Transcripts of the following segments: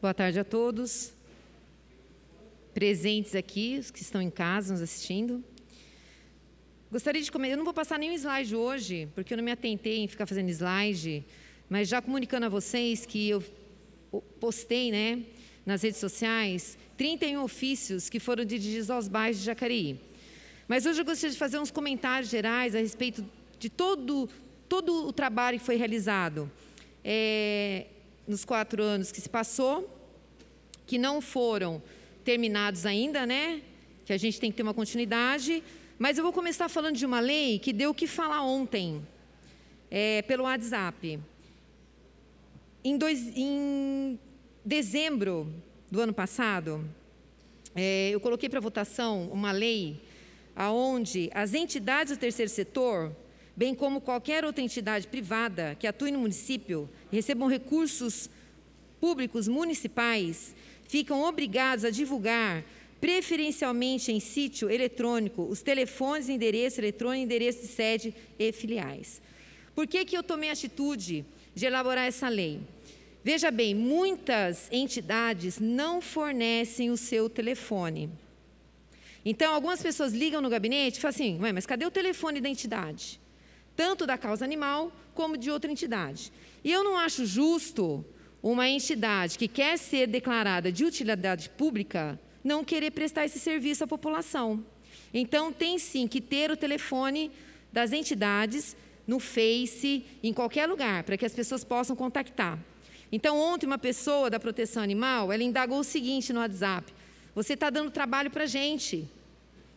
Boa tarde a todos. Presentes aqui, os que estão em casa nos assistindo. Gostaria de começar. Eu não vou passar nenhum slide hoje, porque eu não me atentei em ficar fazendo slide, mas já comunicando a vocês que eu postei né, nas redes sociais 31 ofícios que foram dirigidos aos bairros de Jacareí. Mas hoje eu gostaria de fazer uns comentários gerais a respeito de todo, todo o trabalho que foi realizado. É, nos quatro anos que se passou, que não foram terminados ainda, né? Que a gente tem que ter uma continuidade. Mas eu vou começar falando de uma lei que deu o que falar ontem, é, pelo WhatsApp. Em, dois, em dezembro do ano passado, é, eu coloquei para votação uma lei aonde as entidades do terceiro setor bem como qualquer outra entidade privada que atue no município, recebam recursos públicos municipais, ficam obrigados a divulgar, preferencialmente em sítio eletrônico, os telefones, endereço eletrônico, endereço de sede e filiais. Por que, que eu tomei a atitude de elaborar essa lei? Veja bem, muitas entidades não fornecem o seu telefone. Então, algumas pessoas ligam no gabinete e falam assim, mas cadê o telefone da entidade? tanto da causa animal como de outra entidade. E eu não acho justo uma entidade que quer ser declarada de utilidade pública não querer prestar esse serviço à população. Então, tem sim que ter o telefone das entidades no Face, em qualquer lugar, para que as pessoas possam contactar. Então, ontem, uma pessoa da proteção animal, ela indagou o seguinte no WhatsApp: Você está dando trabalho para a gente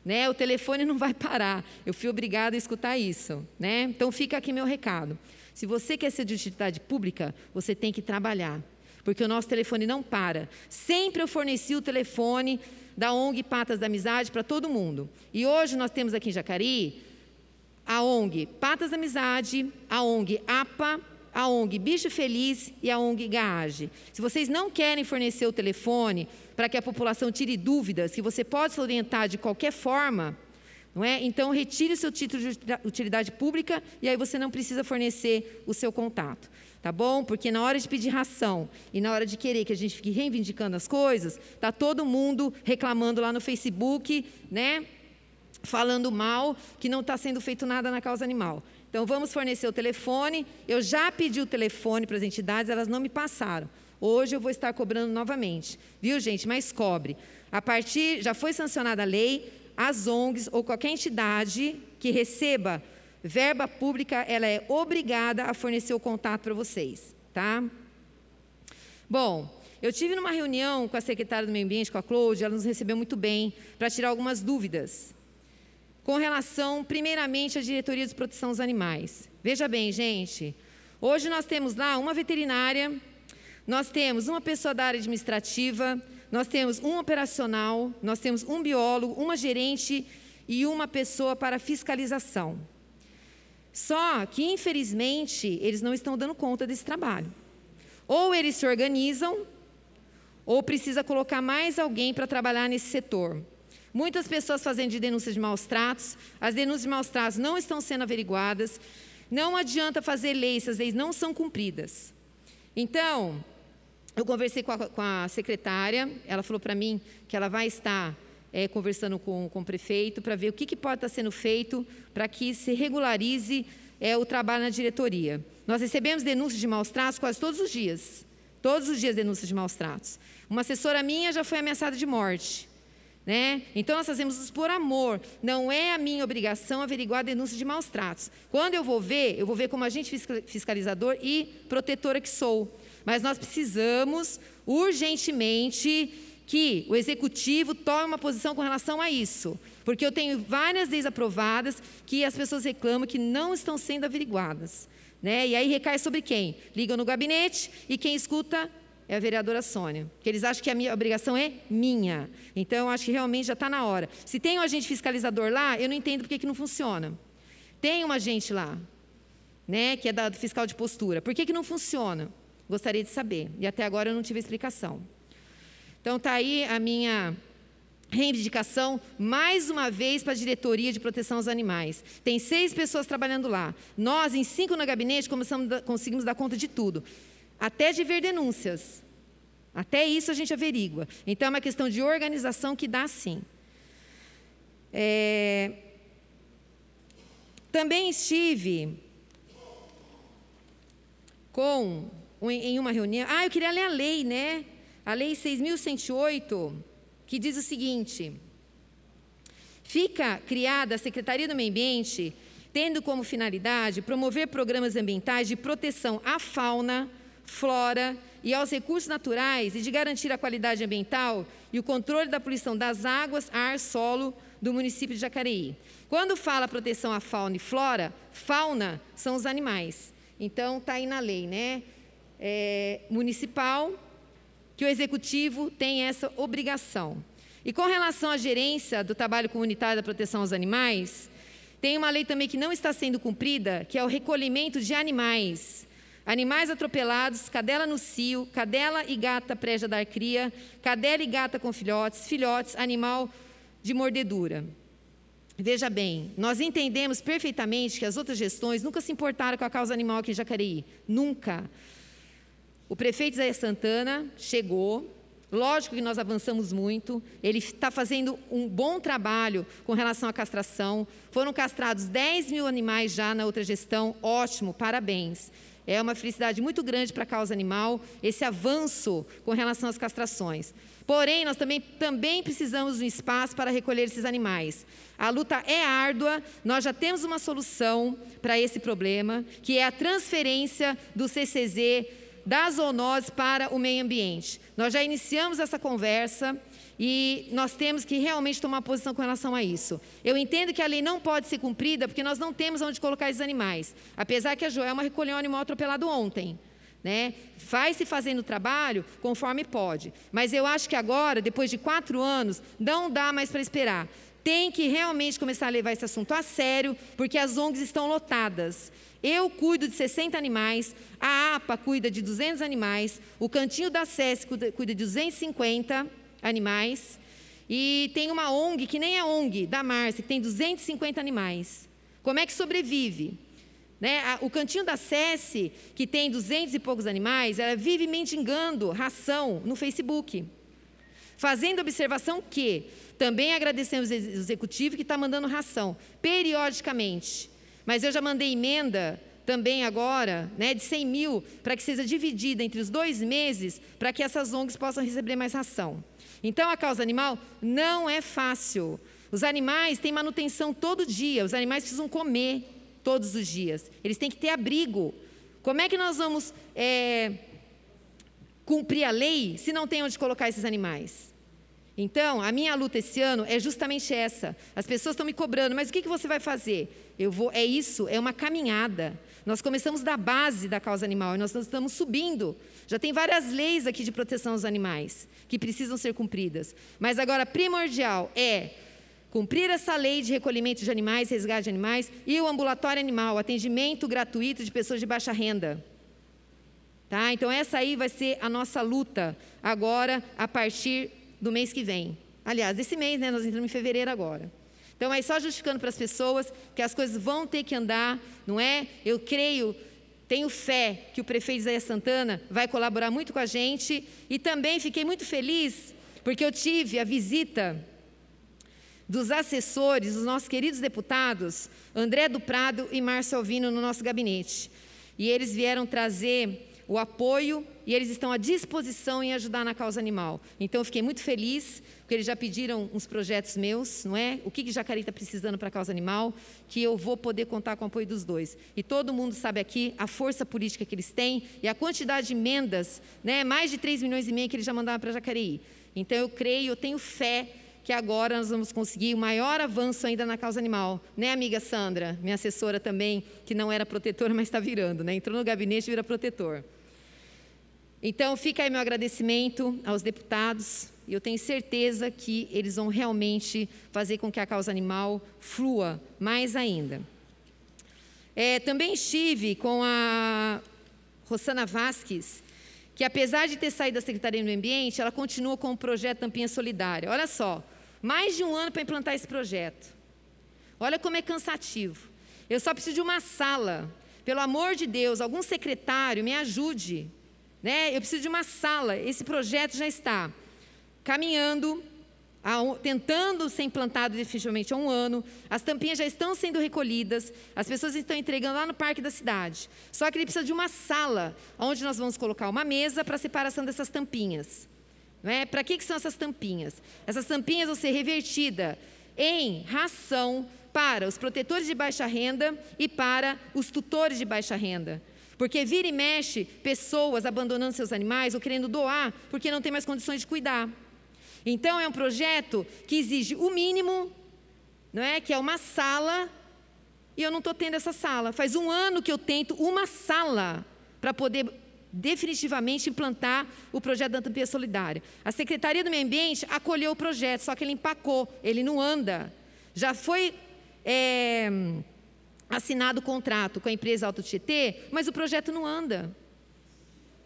né? O telefone não vai parar. Eu fui obrigada a escutar isso, né? Então fica aqui meu recado. Se você quer ser de utilidade pública, você tem que trabalhar, porque o nosso telefone não para. Sempre eu forneci o telefone da ONG Patas da Amizade para todo mundo. E hoje nós temos aqui em Jacareí a ONG Patas da Amizade, a ONG APA a ONG Bicho Feliz e a ONG Gage. Se vocês não querem fornecer o telefone para que a população tire dúvidas, que você pode se orientar de qualquer forma, não é? Então retire o seu título de utilidade pública e aí você não precisa fornecer o seu contato, tá bom? Porque na hora de pedir ração e na hora de querer que a gente fique reivindicando as coisas, tá todo mundo reclamando lá no Facebook, né? Falando mal que não está sendo feito nada na causa animal. Então vamos fornecer o telefone. Eu já pedi o telefone para as entidades, elas não me passaram. Hoje eu vou estar cobrando novamente. Viu, gente? Mas cobre. A partir, já foi sancionada a lei, as ONGs ou qualquer entidade que receba verba pública, ela é obrigada a fornecer o contato para vocês, tá? Bom, eu tive numa reunião com a secretária do Meio Ambiente, com a Cláudia, ela nos recebeu muito bem para tirar algumas dúvidas com relação, primeiramente, à diretoria de proteção aos animais. Veja bem, gente, hoje nós temos lá uma veterinária, nós temos uma pessoa da área administrativa, nós temos um operacional, nós temos um biólogo, uma gerente e uma pessoa para fiscalização. Só que, infelizmente, eles não estão dando conta desse trabalho. Ou eles se organizam, ou precisa colocar mais alguém para trabalhar nesse setor. Muitas pessoas fazendo denúncias de maus tratos, as denúncias de maus tratos não estão sendo averiguadas, não adianta fazer leis essas as leis não são cumpridas. Então, eu conversei com a, com a secretária, ela falou para mim que ela vai estar é, conversando com, com o prefeito para ver o que, que pode estar tá sendo feito para que se regularize é, o trabalho na diretoria. Nós recebemos denúncias de maus tratos quase todos os dias. Todos os dias denúncias de maus tratos. Uma assessora minha já foi ameaçada de morte. Né? Então nós fazemos isso por amor. Não é a minha obrigação averiguar a denúncia de maus tratos. Quando eu vou ver, eu vou ver como agente fiscalizador e protetora que sou. Mas nós precisamos urgentemente que o executivo tome uma posição com relação a isso. Porque eu tenho várias leis aprovadas que as pessoas reclamam que não estão sendo averiguadas. Né? E aí recai sobre quem? Ligam no gabinete e quem escuta é a vereadora Sônia, porque eles acham que a minha obrigação é minha. Então, acho que realmente já está na hora. Se tem um agente fiscalizador lá, eu não entendo por que, que não funciona. Tem um agente lá, né, que é da, do fiscal de postura. Por que, que não funciona? Gostaria de saber. E até agora eu não tive explicação. Então, está aí a minha reivindicação mais uma vez para a diretoria de proteção aos animais. Tem seis pessoas trabalhando lá. Nós, em cinco no gabinete, começamos, conseguimos dar conta de tudo até de ver denúncias. Até isso a gente averigua. Então é uma questão de organização que dá sim. É... Também estive com em uma reunião. Ah, eu queria ler a lei, né? A lei 6.108, que diz o seguinte: fica criada a Secretaria do Meio Ambiente tendo como finalidade promover programas ambientais de proteção à fauna, flora e aos recursos naturais e de garantir a qualidade ambiental e o controle da poluição das águas, ar, solo do município de Jacareí. Quando fala proteção à fauna e flora, fauna são os animais. Então, está aí na lei, né? É, municipal, que o executivo tem essa obrigação. E com relação à gerência do trabalho comunitário da proteção aos animais, tem uma lei também que não está sendo cumprida, que é o recolhimento de animais Animais atropelados, cadela no cio, cadela e gata preja dar cria, cadela e gata com filhotes, filhotes, animal de mordedura. Veja bem, nós entendemos perfeitamente que as outras gestões nunca se importaram com a causa animal aqui em Jacareí. Nunca. O prefeito Zé Santana chegou, Lógico que nós avançamos muito, ele está fazendo um bom trabalho com relação à castração. Foram castrados 10 mil animais já na outra gestão, ótimo, parabéns. É uma felicidade muito grande para a causa animal esse avanço com relação às castrações. Porém, nós também, também precisamos de um espaço para recolher esses animais. A luta é árdua, nós já temos uma solução para esse problema, que é a transferência do CCZ das ondas para o meio ambiente. Nós já iniciamos essa conversa e nós temos que realmente tomar posição com relação a isso. Eu entendo que a lei não pode ser cumprida porque nós não temos onde colocar esses animais. Apesar que a Joelma recolheu um animal atropelado ontem. Né? Vai se fazendo o trabalho conforme pode. Mas eu acho que agora, depois de quatro anos, não dá mais para esperar. Tem que realmente começar a levar esse assunto a sério, porque as ONGs estão lotadas. Eu cuido de 60 animais, a APA cuida de 200 animais, o Cantinho da SESC cuida de 250 animais. E tem uma ONG, que nem é ONG, da Márcia, que tem 250 animais. Como é que sobrevive? Né? O cantinho da Cesse, que tem 200 e poucos animais, ela vive mendigando ração no Facebook. Fazendo observação que, também agradecemos o executivo que está mandando ração, periodicamente. Mas eu já mandei emenda também agora, né, de 100 mil, para que seja dividida entre os dois meses, para que essas ONGs possam receber mais ração. Então, a causa animal não é fácil. Os animais têm manutenção todo dia, os animais precisam comer todos os dias, eles têm que ter abrigo. Como é que nós vamos é, cumprir a lei se não tem onde colocar esses animais? Então, a minha luta esse ano é justamente essa. As pessoas estão me cobrando, mas o que, que você vai fazer? Eu vou, é isso, é uma caminhada. Nós começamos da base da causa animal e nós estamos subindo. Já tem várias leis aqui de proteção aos animais que precisam ser cumpridas. Mas agora, primordial é cumprir essa lei de recolhimento de animais, resgate de animais e o ambulatório animal, atendimento gratuito de pessoas de baixa renda. Tá? Então, essa aí vai ser a nossa luta agora, a partir do mês que vem. Aliás, esse mês, né? Nós entramos em fevereiro agora. Então, é só justificando para as pessoas que as coisas vão ter que andar, não é? Eu creio, tenho fé que o prefeito Isaías Santana vai colaborar muito com a gente e também fiquei muito feliz porque eu tive a visita dos assessores, dos nossos queridos deputados, André do Prado e Márcio Alvino, no nosso gabinete. E eles vieram trazer o apoio e eles estão à disposição em ajudar na causa animal. Então eu fiquei muito feliz, porque eles já pediram uns projetos meus, não é? O que, que Jacareí está precisando para a causa animal, que eu vou poder contar com o apoio dos dois. E todo mundo sabe aqui a força política que eles têm e a quantidade de emendas, né? mais de 3 milhões e meio que eles já mandaram para Jacareí. Então eu creio, eu tenho fé que agora nós vamos conseguir o um maior avanço ainda na causa animal. Né, amiga Sandra? Minha assessora também, que não era protetora, mas está virando, né? Entrou no gabinete e vira protetor. Então, fica aí meu agradecimento aos deputados, e eu tenho certeza que eles vão realmente fazer com que a causa animal flua mais ainda. É, também estive com a Rosana Vasques, que apesar de ter saído da Secretaria do Meio Ambiente, ela continua com o projeto Tampinha Solidária. Olha só, mais de um ano para implantar esse projeto. Olha como é cansativo. Eu só preciso de uma sala. Pelo amor de Deus, algum secretário me ajude né? Eu preciso de uma sala. Esse projeto já está caminhando, tentando ser implantado definitivamente há um ano. As tampinhas já estão sendo recolhidas, as pessoas estão entregando lá no parque da cidade. Só que ele precisa de uma sala, onde nós vamos colocar uma mesa para a separação dessas tampinhas. Né? Para que, que são essas tampinhas? Essas tampinhas vão ser revertidas em ração para os protetores de baixa renda e para os tutores de baixa renda. Porque vira e mexe pessoas abandonando seus animais ou querendo doar porque não tem mais condições de cuidar. Então é um projeto que exige o mínimo, não é? Que é uma sala e eu não estou tendo essa sala. Faz um ano que eu tento uma sala para poder definitivamente implantar o projeto da Antropia Solidária. A Secretaria do Meio Ambiente acolheu o projeto, só que ele empacou, ele não anda. Já foi é, assinado o contrato com a empresa Auto Tietê, mas o projeto não anda.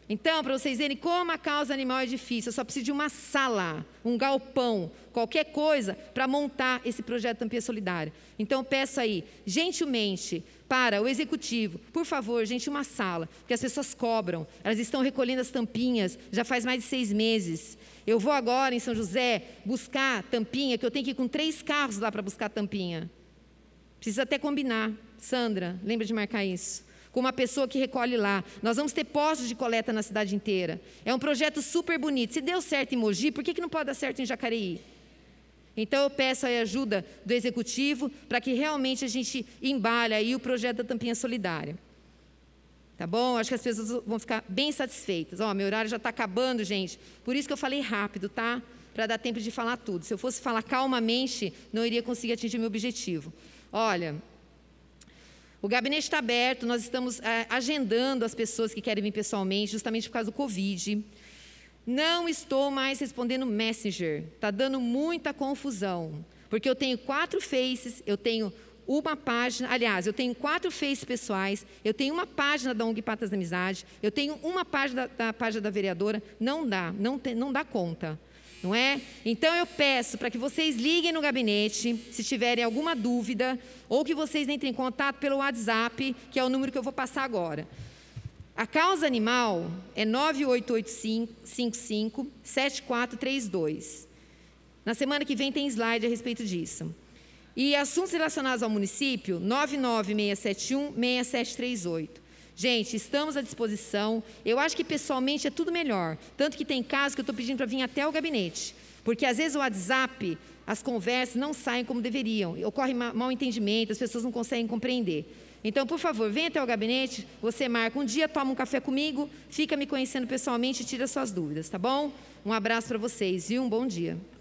Então, para vocês verem como a causa animal é difícil, eu só preciso de uma sala, um galpão, qualquer coisa para montar esse projeto Tampia Solidária. Então, eu peço aí, gentilmente, para o executivo, por favor, gente, uma sala, porque as pessoas cobram, elas estão recolhendo as tampinhas já faz mais de seis meses. Eu vou agora em São José buscar tampinha, que eu tenho que ir com três carros lá para buscar tampinha. Precisa até combinar. Sandra, lembra de marcar isso. Com uma pessoa que recolhe lá. Nós vamos ter postos de coleta na cidade inteira. É um projeto super bonito. Se deu certo em Mogi, por que, que não pode dar certo em Jacareí? Então eu peço a ajuda do executivo para que realmente a gente embale aí o projeto da tampinha solidária. Tá bom? Acho que as pessoas vão ficar bem satisfeitas. Ó, meu horário já está acabando, gente. Por isso que eu falei rápido, tá? Para dar tempo de falar tudo. Se eu fosse falar calmamente, não iria conseguir atingir meu objetivo. Olha, o gabinete está aberto, nós estamos é, agendando as pessoas que querem vir pessoalmente, justamente por causa do Covid. Não estou mais respondendo Messenger, está dando muita confusão, porque eu tenho quatro faces, eu tenho uma página, aliás, eu tenho quatro faces pessoais, eu tenho uma página da ONG Patas da Amizade, eu tenho uma página da, da página da vereadora, não dá, não, te, não dá conta não é? Então eu peço para que vocês liguem no gabinete se tiverem alguma dúvida ou que vocês entrem em contato pelo WhatsApp, que é o número que eu vou passar agora. A causa animal é 988557432. Na semana que vem tem slide a respeito disso. E assuntos relacionados ao município, 99671-6738. Gente, estamos à disposição. Eu acho que pessoalmente é tudo melhor. Tanto que tem casos que eu estou pedindo para vir até o gabinete. Porque às vezes o WhatsApp, as conversas não saem como deveriam. Ocorre mal entendimento, as pessoas não conseguem compreender. Então, por favor, venha até o gabinete, você marca um dia, toma um café comigo, fica me conhecendo pessoalmente e tira suas dúvidas, tá bom? Um abraço para vocês e um bom dia.